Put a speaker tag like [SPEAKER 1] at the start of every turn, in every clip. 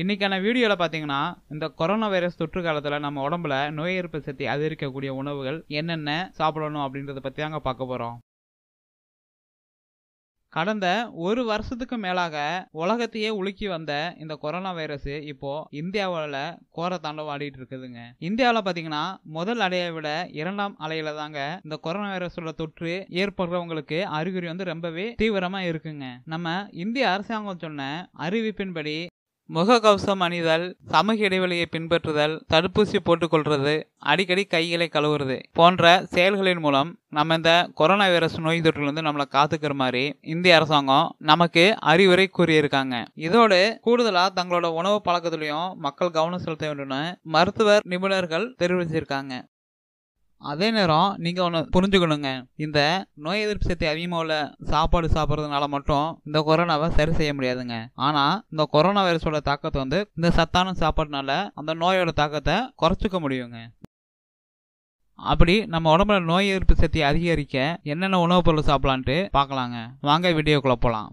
[SPEAKER 1] இன்றைக்கான வீடியோவில் பார்த்தீங்கன்னா இந்த கொரோனா வைரஸ் தொற்று காலத்தில் நம்ம உடம்புல நோய் எதிர்ப்பு சக்தி அதிகரிக்கக்கூடிய உணவுகள் என்னென்ன சாப்பிடணும் அப்படின்றத பற்றி தாங்க பார்க்க போகிறோம் கடந்த ஒரு வருஷத்துக்கு மேலாக உலகத்தையே உலுக்கி வந்த இந்த கொரோனா வைரஸ் இப்போ இந்தியாவில் கோர தாண்டவம் ஆடிட்டு இருக்குதுங்க இந்தியாவில் பார்த்தீங்கன்னா முதல் அலையை விட இரண்டாம் அலையில தாங்க இந்த கொரோனா வைரஸோட தொற்று ஏற்படுறவங்களுக்கு அறிகுறி வந்து ரொம்பவே தீவிரமா இருக்குங்க நம்ம இந்திய அரசாங்கம் சொன்ன அறிவிப்பின்படி முகக்கவசம் அணிதல் சமூக இடைவெளியை பின்பற்றுதல் தடுப்பூசி போட்டுக்கொள்றது அடிக்கடி கைகளை கழுவுறது போன்ற செயல்களின் மூலம் நம்ம இந்த கொரோனா வைரஸ் நோய் தொற்றிலிருந்து நம்மளை காத்துக்கிற மாதிரி இந்திய அரசாங்கம் நமக்கு அறிவுரை கூறியிருக்காங்க இதோடு கூடுதலாக தங்களோட உணவு பழக்கத்திலையும் மக்கள் கவனம் செலுத்த வேண்டும் மருத்துவர் நிபுணர்கள் தெரிவிச்சிருக்காங்க அதே நேரம் நீங்கள் ஒன்று புரிஞ்சுக்கணுங்க இந்த நோய் எதிர்ப்பு சக்தி அதிகமாக உள்ள சாப்பாடு சாப்பிட்றதுனால மட்டும் இந்த கொரோனாவை சரி செய்ய முடியாதுங்க ஆனால் இந்த கொரோனா வைரஸோட தாக்கத்தை வந்து இந்த சத்தான சாப்பாடுனால அந்த நோயோட தாக்கத்தை குறைச்சிக்க முடியுங்க அப்படி நம்ம உடம்புல நோய் எதிர்ப்பு சக்தி அதிகரிக்க என்னென்ன உணவுப் பொருள் சாப்பிடலான்ட்டு பார்க்கலாங்க வாங்க வீடியோக்குள்ளே போகலாம்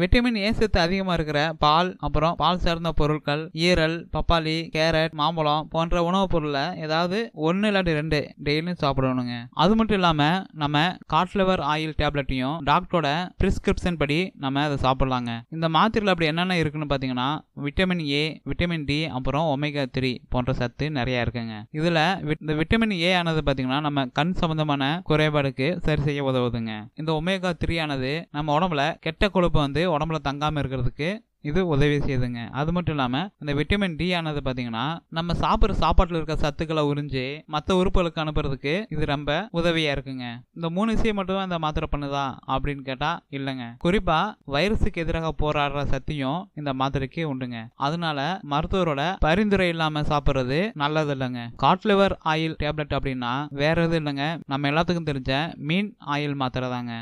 [SPEAKER 1] விட்டமின் ஏ சத்து அதிகமாக இருக்கிற பால் அப்புறம் பால் சார்ந்த பொருட்கள் ஈரல் பப்பாளி கேரட் மாம்பழம் போன்ற உணவுப் பொருளை ஏதாவது ஒன்று இல்லாட்டி ரெண்டு டெய்லியும் சாப்பிடணுங்க அது மட்டும் இல்லாமல் நம்ம காட்லவர் ஆயில் டேப்லெட்டையும் டாக்டரோட பிரிஸ்கிரிப்ஷன் படி நம்ம அதை சாப்பிடலாங்க இந்த மாத்திரையில் அப்படி என்னென்ன இருக்குன்னு பார்த்தீங்கன்னா விட்டமின் ஏ விட்டமின் டி அப்புறம் ஒமேகா த்ரீ போன்ற சத்து நிறையா இருக்குங்க இதில் இந்த விட்டமின் ஏ ஆனது பார்த்தீங்கன்னா நம்ம கண் சம்பந்தமான குறைபாடுக்கு சரி செய்ய உதவுதுங்க இந்த ஒமேகா த்ரீ ஆனது நம்ம உடம்புல கெட்ட கொழுப்பை வந்து உடம்புல தங்காமல் இருக்கிறதுக்கு இது உதவி செய்யுதுங்க அது மட்டும் இல்லாமல் இந்த விட்டமின் டி ஆனது பார்த்தீங்கன்னா நம்ம சாப்பிட்ற சாப்பாட்டில் இருக்க சத்துக்களை உறிஞ்சி மற்ற உறுப்புகளுக்கு அனுப்புறதுக்கு இது ரொம்ப உதவியாக இருக்குங்க இந்த மூணு விஷயம் மட்டும்தான் இந்த மாத்திரை பண்ணுதா அப்படின்னு கேட்டால் இல்லைங்க குறிப்பாக வைரஸுக்கு எதிராக போராடுற சத்தியும் இந்த மாத்திரைக்கு உண்டுங்க அதனால மருத்துவரோட பரிந்துரை இல்லாமல் சாப்பிட்றது நல்லது இல்லைங்க காட்லிவர் ஆயில் டேப்லெட் அப்படின்னா வேற எதுவும் இல்லைங்க நம்ம எல்லாத்துக்கும் தெரிஞ்ச மீன் ஆயில் மாத்திரை தாங்க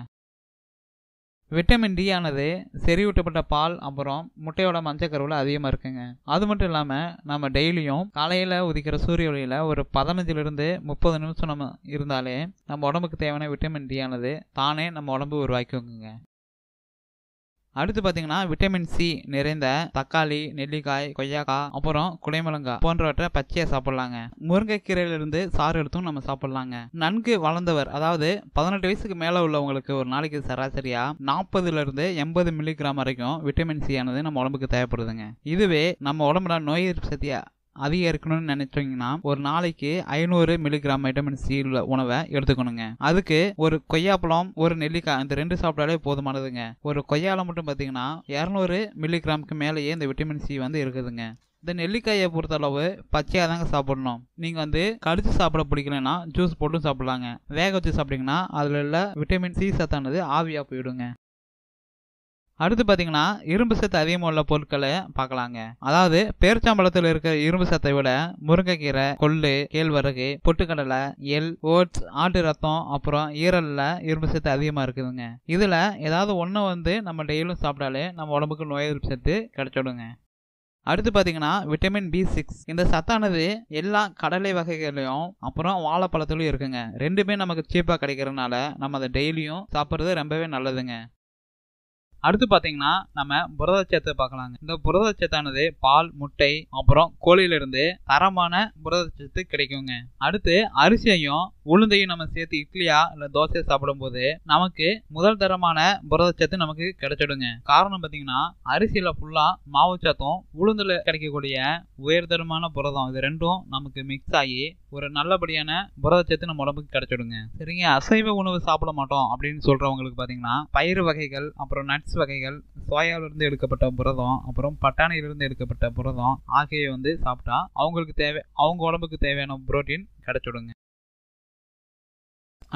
[SPEAKER 1] விட்டமின் டி ஆனது செறிவூட்டப்பட்ட பால் அப்புறம் முட்டையோட மஞ்சள் கருவில் அதிகமாக இருக்குங்க அது மட்டும் இல்லாமல் நம்ம டெய்லியும் காலையில் உதிக்கிற சூரிய ஒளியில் ஒரு பதினஞ்சிலிருந்து முப்பது நிமிஷம் நம்ம இருந்தாலே நம்ம உடம்புக்கு தேவையான விட்டமின் டி ஆனது தானே நம்ம உடம்பு வைக்குங்க அடுத்து பார்த்தீங்கன்னா விட்டமின் சி நிறைந்த தக்காளி நெல்லிக்காய் கொய்யாக்காய் அப்புறம் குடைமிளங்காய் போன்றவற்றை பச்சையாக சாப்பிட்லாங்க முருங்கைக்கீரையிலிருந்து சாறு எடுத்தும் நம்ம சாப்பிட்லாங்க நன்கு வளர்ந்தவர் அதாவது பதினெட்டு வயசுக்கு மேலே உள்ளவங்களுக்கு ஒரு நாளைக்கு சராசரியாக நாற்பதுலேருந்து எண்பது மில்லிகிராம் வரைக்கும் விட்டமின் சி ஆனது நம்ம உடம்புக்கு தேவைப்படுதுங்க இதுவே நம்ம உடம்புல நோய் எதிர்ப்பு சக்தியாக அதிகரிக்கணும்னு நினைச்சிங்கன்னா ஒரு நாளைக்கு ஐநூறு மில்லிகிராம் வைட்டமின் சி உள்ள உணவை எடுத்துக்கணுங்க அதுக்கு ஒரு கொய்யாப்பழம் ஒரு நெல்லிக்காய் இந்த ரெண்டு சாப்பிட்டாலே போதுமானதுங்க ஒரு கொய்யால மட்டும் பார்த்தீங்கன்னா இரநூறு மில்லிகிராமுக்கு மேலேயே இந்த விட்டமின் சி வந்து இருக்குதுங்க இந்த நெல்லிக்காயை பொறுத்தளவு பச்சையாக தாங்க சாப்பிடணும் நீங்கள் வந்து கடிச்சு சாப்பிட பிடிக்கலன்னா ஜூஸ் போட்டும் சாப்பிட்லாங்க வேக வச்சு சாப்பிட்டிங்கன்னா அதில் உள்ள விட்டமின் சி சத்தானது ஆவியாக போயிடுங்க அடுத்து பார்த்தீங்கன்னா இரும்பு சத்து அதிகமாக உள்ள பொருட்களை பார்க்கலாங்க அதாவது பேரிச்சாம்பழத்தில் இருக்கிற இரும்பு சத்தை விட முருங்கைக்கீரை கொள்ளு கேழ்வரகு பொட்டுக்கடலை எல் ஓட்ஸ் ஆட்டு ரத்தம் அப்புறம் ஈரலில் இரும்பு சத்து அதிகமாக இருக்குதுங்க இதில் ஏதாவது ஒன்று வந்து நம்ம டெய்லியும் சாப்பிட்டாலே நம்ம உடம்புக்கு நோய் எதிர்ப்பு சத்து கிடைச்சிடுங்க அடுத்து பார்த்தீங்கன்னா விட்டமின் பி சிக்ஸ் இந்த சத்தானது எல்லா கடலை வகைகளையும் அப்புறம் வாழைப்பழத்துலையும் இருக்குங்க ரெண்டுமே நமக்கு சீப்பாக கிடைக்கிறதுனால நம்ம அதை டெய்லியும் சாப்பிட்றது ரொம்பவே நல்லதுங்க அடுத்து பார்த்தீங்கன்னா நம்ம புரத சத்தை பார்க்கலாங்க இந்த புரத சத்தானது பால் முட்டை அப்புறம் கோழியிலிருந்து தரமான புரத சத்து கிடைக்குங்க அடுத்து அரிசியையும் உளுந்தையும் நம்ம சேர்த்து இட்லியா இல்லை சாப்பிடும் சாப்பிடும்போது நமக்கு முதல் தரமான புரதச்சத்து நமக்கு கிடைச்சிடுங்க காரணம் பார்த்தீங்கன்னா அரிசியில் ஃபுல்லாக மாவுச்சத்தும் உளுந்தில் கிடைக்கக்கூடிய உயர்தரமான புரதம் இது ரெண்டும் நமக்கு மிக்ஸ் ஆகி ஒரு நல்லபடியான புரதச்சத்து நம்ம உடம்புக்கு கிடைச்சிடுங்க சரிங்க அசைவ உணவு சாப்பிட மாட்டோம் அப்படின்னு சொல்கிறவங்களுக்கு பார்த்தீங்கன்னா பயிறு வகைகள் அப்புறம் நட்ஸ் வகைகள் சோயாவிலிருந்து எடுக்கப்பட்ட புரதம் அப்புறம் பட்டாணியிலிருந்து எடுக்கப்பட்ட புரதம் ஆகியவை வந்து சாப்பிட்டா அவங்களுக்கு தேவை அவங்க உடம்புக்கு தேவையான புரோட்டீன் கிடைச்சிடுங்க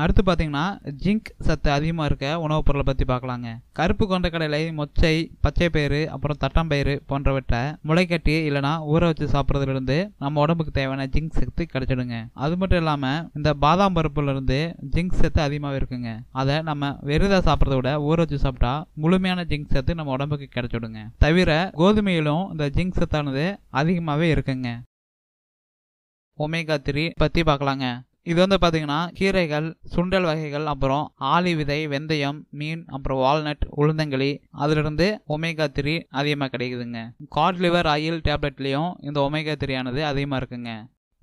[SPEAKER 1] அடுத்து பார்த்தீங்கன்னா ஜிங்க் சத்து அதிகமாக இருக்க உணவுப் பொருளை பற்றி பார்க்கலாங்க கருப்பு கொண்ட கடலை மொச்சை பச்சை பயிறு அப்புறம் தட்டம்பயிறு போன்றவற்றை முளைக்கட்டி இல்லைனா ஊற வச்சு சாப்பிட்றதுலேருந்து நம்ம உடம்புக்கு தேவையான ஜிங்க் சத்து கிடைச்சிடுங்க அது மட்டும் இல்லாமல் இந்த பாதாம் பருப்புலேருந்து ஜிங்க் சத்து அதிகமாக இருக்குங்க அதை நம்ம வெறுதாக சாப்பிட்றத விட ஊற வச்சு சாப்பிட்டா முழுமையான ஜிங்க் சத்து நம்ம உடம்புக்கு கிடைச்சிடுங்க தவிர கோதுமையிலும் இந்த ஜிங்க் சத்தானது அதிகமாகவே இருக்குங்க ஒமேகா த்ரீ பற்றி பார்க்கலாங்க இது வந்து பார்த்தீங்கன்னா கீரைகள் சுண்டல் வகைகள் அப்புறம் ஆலி விதை வெந்தயம் மீன் அப்புறம் வால்நட் உளுந்தங்களி அதிலிருந்து ஒமேகா த்ரீ அதிகமாக கிடைக்குதுங்க காட் லிவர் ஆயில் டேப்லெட்லேயும் இந்த ஒமேகா த்ரீ ஆனது அதிகமாக இருக்குங்க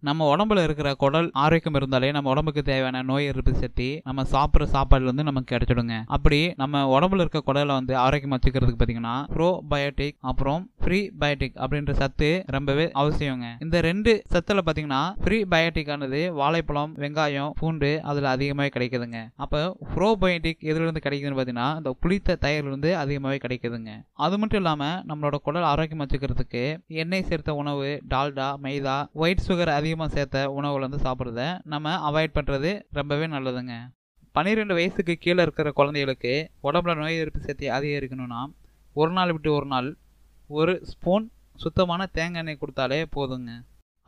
[SPEAKER 1] நம்ம உடம்புல இருக்கிற குடல் ஆரோக்கியம் இருந்தாலே நம்ம உடம்புக்கு தேவையான நோய் எதிர்ப்பு சக்தி நம்ம சாப்பிட்ற சாப்பாடுல இருந்து நமக்கு கிடைச்சிடுங்க அப்படி நம்ம உடம்புல இருக்க குடலை வந்து ஆரோக்கியம் வச்சுக்கிறதுக்கு பார்த்தீங்கன்னா ப்ரோபயோட்டிக் அப்புறம் ப்ரீ பயோட்டிக் அப்படின்ற சத்து ரொம்பவே அவசியங்க இந்த ரெண்டு சத்துல பாத்தீங்கன்னா ப்ரீ பயோட்டிக் ஆனது வாழைப்பழம் வெங்காயம் பூண்டு அதுல அதிகமாகவே கிடைக்குதுங்க அப்போ ப்ரோபயோட்டிக் பயோட்டிக் எதுல இருந்து கிடைக்குதுன்னு பாத்தீங்கன்னா இந்த புளித்த தயிர்ல இருந்து அதிகமாகவே கிடைக்குதுங்க அது மட்டும் இல்லாம நம்மளோட குடல் ஆரோக்கியம் வச்சுக்கிறதுக்கு எண்ணெய் சேர்த்த உணவு டால்டா மைதா ஒயிட் சுகர் அதிகமாக சேர்த்த உணவுல இருந்து சாப்பிட்றத நம்ம அவாய்ட் பண்றது ரொம்பவே நல்லதுங்க பன்னிரெண்டு வயசுக்கு கீழே இருக்கிற குழந்தைகளுக்கு உடம்புல நோய் எதிர்ப்பு சக்தி அதிகரிக்கணும்னா ஒரு நாள் விட்டு ஒரு நாள் ஒரு ஸ்பூன் சுத்தமான தேங்காய் எண்ணெய் கொடுத்தாலே போதுங்க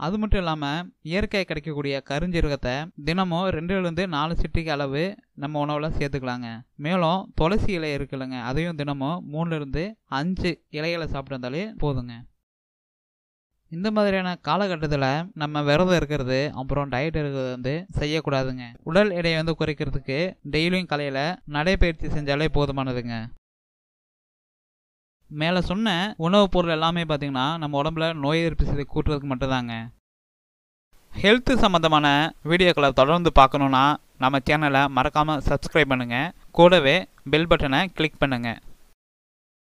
[SPEAKER 1] அது மட்டும் இல்லாமல் இயற்கையாக கிடைக்கக்கூடிய கருஞ்சீரகத்தை தினமும் ரெண்டுலேருந்து நாலு சிட்டிக்கு அளவு நம்ம உணவில் சேர்த்துக்கலாங்க மேலும் துளசி இலை இருக்குல்லங்க அதையும் தினமும் மூணுலேருந்து அஞ்சு இலைகளை சாப்பிட்டு வந்தாலே போதுங்க இந்த மாதிரியான காலகட்டத்தில் நம்ம விரதம் இருக்கிறது அப்புறம் டயட் இருக்கிறது வந்து செய்யக்கூடாதுங்க உடல் எடையை வந்து குறைக்கிறதுக்கு டெய்லியும் கலையில் நடைபயிற்சி செஞ்சாலே போதுமானதுங்க மேலே சொன்ன உணவுப் பொருள் எல்லாமே பார்த்திங்கன்னா நம்ம உடம்புல நோய் எதிர்ப்பு சக்தி கூட்டுறதுக்கு மட்டும்தாங்க ஹெல்த்து சம்மந்தமான வீடியோக்களை தொடர்ந்து பார்க்கணுன்னா நம்ம சேனலை மறக்காமல் சப்ஸ்கிரைப் பண்ணுங்கள் கூடவே பெல் பட்டனை கிளிக் பண்ணுங்கள்